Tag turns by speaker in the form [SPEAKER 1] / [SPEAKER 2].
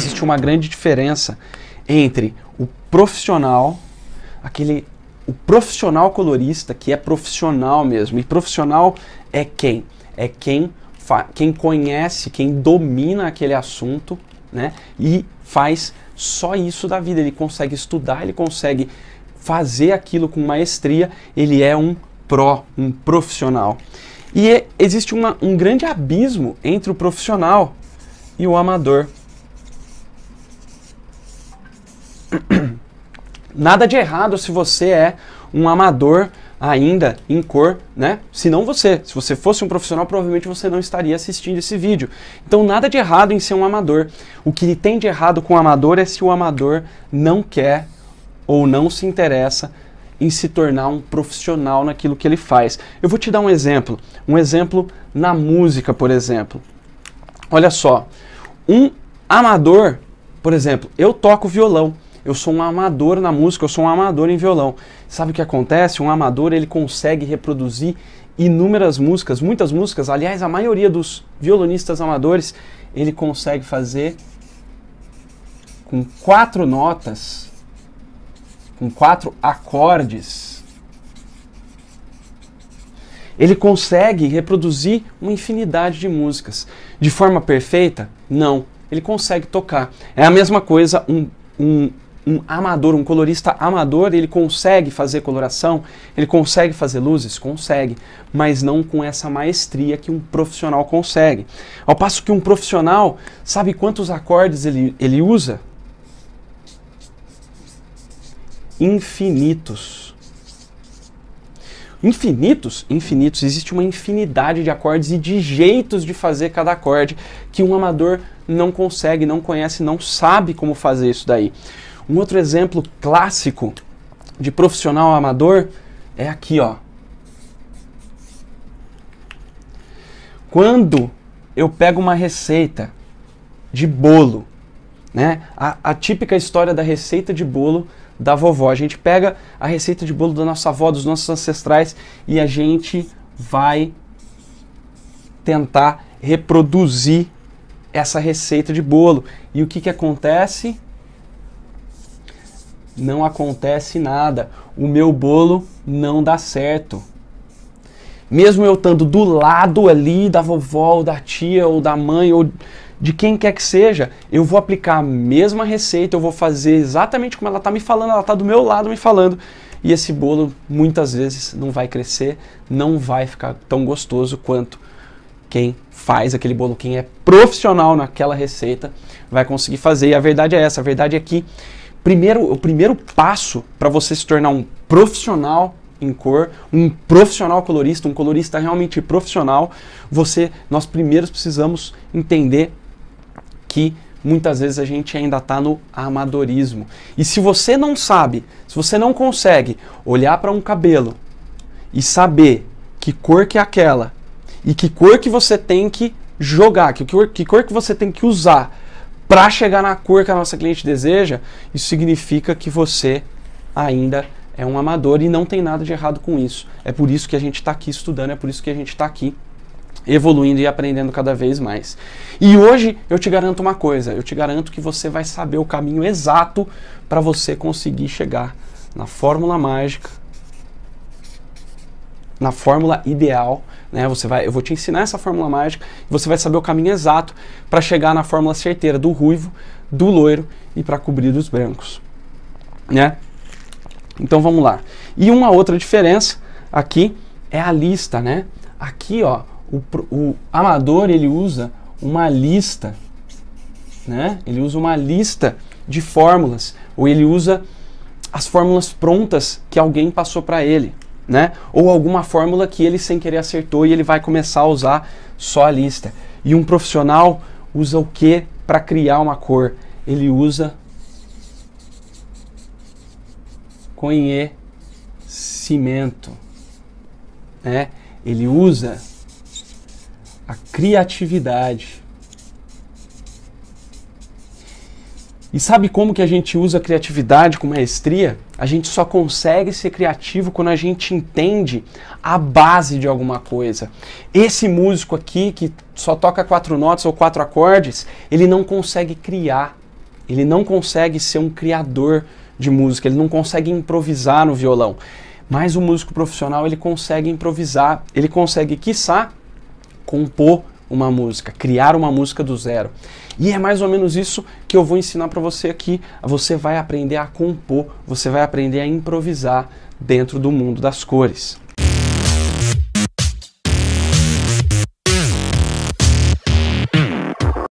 [SPEAKER 1] existe uma grande diferença entre o profissional, aquele o profissional colorista que é profissional mesmo. E profissional é quem? É quem quem conhece, quem domina aquele assunto, né? E faz só isso da vida. Ele consegue estudar, ele consegue fazer aquilo com maestria. Ele é um pró, um profissional. E existe uma, um grande abismo entre o profissional e o amador. Nada de errado se você é um amador ainda em cor, né? Se não você. Se você fosse um profissional, provavelmente você não estaria assistindo esse vídeo. Então, nada de errado em ser um amador. O que tem de errado com o amador é se o amador não quer ou não se interessa em se tornar um profissional naquilo que ele faz. Eu vou te dar um exemplo, um exemplo na música, por exemplo. Olha só, um amador, por exemplo, eu toco violão eu sou um amador na música, eu sou um amador em violão. Sabe o que acontece? Um amador ele consegue reproduzir inúmeras músicas, muitas músicas, aliás, a maioria dos violonistas amadores, ele consegue fazer com quatro notas, com quatro acordes. Ele consegue reproduzir uma infinidade de músicas. De forma perfeita? Não. Ele consegue tocar. É a mesma coisa um, um um amador, um colorista amador, ele consegue fazer coloração, ele consegue fazer luzes? Consegue, mas não com essa maestria que um profissional consegue. Ao passo que um profissional sabe quantos acordes ele, ele usa? Infinitos. Infinitos? Infinitos. Existe uma infinidade de acordes e de jeitos de fazer cada acorde que um amador não consegue, não conhece, não sabe como fazer isso daí. Um outro exemplo clássico de profissional amador é aqui, ó. Quando eu pego uma receita de bolo, né? A, a, típica história da receita de bolo da vovó. A gente pega a receita de bolo da nossa avó, dos nossos ancestrais e a gente vai tentar reproduzir essa receita de bolo. E o que, que acontece? não acontece nada, o meu bolo não dá certo. Mesmo eu estando do lado ali da vovó, ou da tia, ou da mãe, ou de quem quer que seja, eu vou aplicar a mesma receita, eu vou fazer exatamente como ela está me falando, ela está do meu lado me falando. E esse bolo muitas vezes não vai crescer, não vai ficar tão gostoso quanto quem faz aquele bolo, quem é profissional naquela receita, vai conseguir fazer. E a verdade é essa, a verdade é que primeiro, o primeiro passo para você se tornar um profissional em cor, um profissional colorista, um colorista realmente profissional, você, nós primeiros precisamos entender que muitas vezes a gente ainda está no amadorismo. E se você não sabe, se você não consegue olhar para um cabelo e saber que cor que é aquela e que cor que você tem que jogar, que cor que, cor que você tem que usar para chegar na cor que a nossa cliente deseja, isso significa que você ainda é um amador e não tem nada de errado com isso. É por isso que a gente está aqui estudando, é por isso que a gente está aqui evoluindo e aprendendo cada vez mais. E hoje eu te garanto uma coisa, eu te garanto que você vai saber o caminho exato para você conseguir chegar na fórmula mágica, na fórmula ideal né? Você vai, eu vou te ensinar essa fórmula mágica, você vai saber o caminho exato para chegar na fórmula certeira do ruivo, do loiro e para cobrir os brancos. Né? Então vamos lá. E uma outra diferença aqui é a lista, né? Aqui, ó, o, o amador ele usa uma lista, né? Ele usa uma lista de fórmulas ou ele usa as fórmulas prontas que alguém passou para ele né? Ou alguma fórmula que ele sem querer acertou e ele vai começar a usar só a lista. E um profissional usa o que para criar uma cor? Ele usa conhecimento, né? Ele usa a criatividade E sabe como que a gente usa a criatividade com maestria? A gente só consegue ser criativo quando a gente entende a base de alguma coisa. Esse músico aqui que só toca quatro notas ou quatro acordes, ele não consegue criar. Ele não consegue ser um criador de música, ele não consegue improvisar no violão. Mas o músico profissional, ele consegue improvisar, ele consegue, quiçá, compor uma música, criar uma música do zero. E é mais ou menos isso que eu vou ensinar para você aqui. Você vai aprender a compor, você vai aprender a improvisar dentro do mundo das cores.